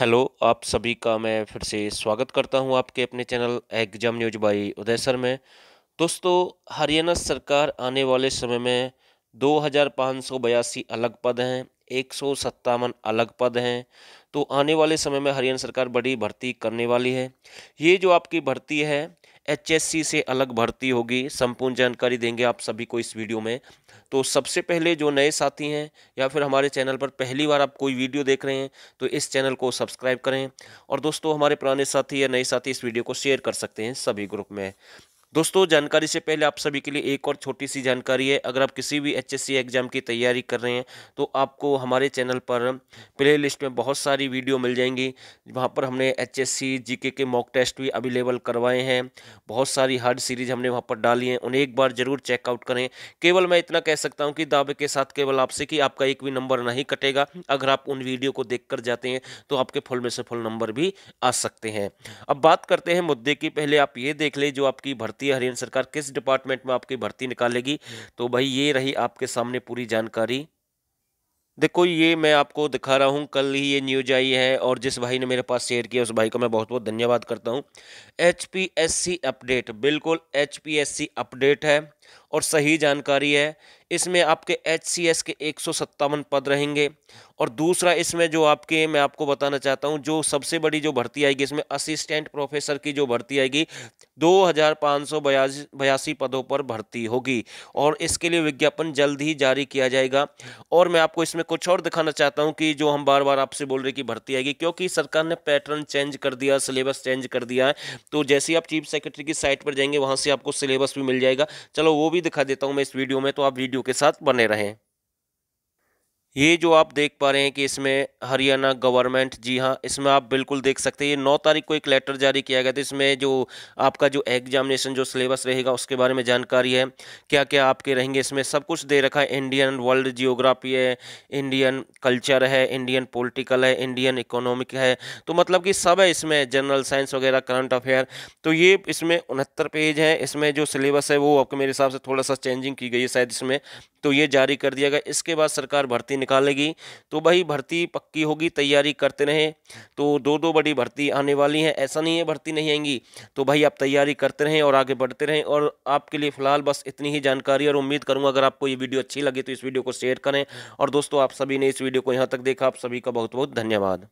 hello आप सभी का मैं फिर से स्वागत करता हूं आपके अपने channel exam news by Uday sir में दोस्तों हरियाणा सरकार आने वाले समय में दो हज़ार पाँच सौ बयासी अलग पद हैं एक सौ सत्तावन अलग पद हैं तो आने वाले समय में हरियाणा सरकार बड़ी भर्ती करने वाली है ये जो आपकी भर्ती है एचएससी से अलग भर्ती होगी संपूर्ण जानकारी देंगे आप सभी को इस वीडियो में तो सबसे पहले जो नए साथी हैं या फिर हमारे चैनल पर पहली बार आप कोई वीडियो देख रहे हैं तो इस चैनल को सब्सक्राइब करें और दोस्तों हमारे पुराने साथी या नए साथी इस वीडियो को शेयर कर सकते हैं सभी ग्रुप में दोस्तों जानकारी से पहले आप सभी के लिए एक और छोटी सी जानकारी है अगर आप किसी भी एचएससी एग्ज़ाम की तैयारी कर रहे हैं तो आपको हमारे चैनल पर प्लेलिस्ट में बहुत सारी वीडियो मिल जाएंगी वहाँ पर हमने एचएससी जीके के मॉक टेस्ट भी अवेलेबल करवाए हैं बहुत सारी हार्ड सीरीज हमने वहाँ पर डाली हैं उन्हें एक बार ज़रूर चेकआउट करें केवल मैं इतना कह सकता हूँ कि दावे के साथ केवल आपसे कि आपका एक भी नंबर नहीं कटेगा अगर आप उन वीडियो को देख कर जाते हैं तो आपके फुल में से फुल नंबर भी आ सकते हैं अब बात करते हैं मुद्दे की पहले आप ये देख लें जो आपकी भर्ती भर्ती है हरियाणा सरकार किस डिपार्टमेंट में आपकी भर्ती निकालेगी तो भाई ये रही आपके सामने पूरी जानकारी देखो ये मैं आपको दिखा रहा हूँ कल ही ये न्यूज आई है और जिस भाई ने मेरे पास शेयर किया उस भाई को मैं बहुत बहुत धन्यवाद करता हूँ एच अपडेट बिल्कुल एच अपडेट है और सही जानकारी है इसमें आपके एच के एक पद रहेंगे और दूसरा इसमें जो आपके मैं आपको बताना चाहता हूँ जो सबसे बड़ी जो भर्ती आएगी इसमें असिस्टेंट प्रोफेसर की जो भर्ती आएगी दो हज़ार पाँच सौ बयासी बयासी पदों पर भर्ती होगी और इसके लिए विज्ञापन जल्द ही जारी किया जाएगा और मैं आपको इसमें कुछ और दिखाना चाहता हूँ कि जो हम बार बार आपसे बोल रहे कि भर्ती आएगी क्योंकि सरकार ने पैटर्न चेंज कर दिया सिलेबस चेंज कर दिया है तो जैसे ही आप चीफ सेक्रेटरी की साइट पर जाएंगे वहाँ से आपको सिलेबस भी मिल जाएगा चलो वो भी दिखा देता हूँ मैं इस वीडियो में तो आप वीडियो के साथ बने रहें ये जो आप देख पा रहे हैं कि इसमें हरियाणा गवर्नमेंट जी हाँ इसमें आप बिल्कुल देख सकते हैं ये नौ तारीख को एक लेटर जारी किया गया था इसमें जो आपका जो एग्जामिनेशन जो सिलेबस रहेगा उसके बारे में जानकारी है क्या क्या आपके रहेंगे इसमें सब कुछ दे रखा है इंडियन वर्ल्ड जियोग्राफी है इंडियन कल्चर है इंडियन पोलिटिकल है इंडियन इकोनॉमिक है तो मतलब कि सब है इसमें जनरल साइंस वगैरह करंट अफेयर तो ये इसमें उनहत्तर पेज है इसमें जो सिलेबस है वो आपके मेरे हिसाब से थोड़ा सा चेंजिंग की गई है शायद इसमें तो ये जारी कर दिया गया इसके बाद सरकार भर्ती निकालेगी तो भाई भर्ती पक्की होगी तैयारी करते रहे तो दो दो बड़ी भर्ती आने वाली हैं ऐसा नहीं है भर्ती नहीं आएंगी तो भाई आप तैयारी करते रहें और आगे बढ़ते रहें और आपके लिए फ़िलहाल बस इतनी ही जानकारी और उम्मीद करूँगा अगर आपको ये वीडियो अच्छी लगी तो इस वीडियो को शेयर करें और दोस्तों आप सभी ने इस वीडियो को यहाँ तक देखा आप सभी का बहुत बहुत धन्यवाद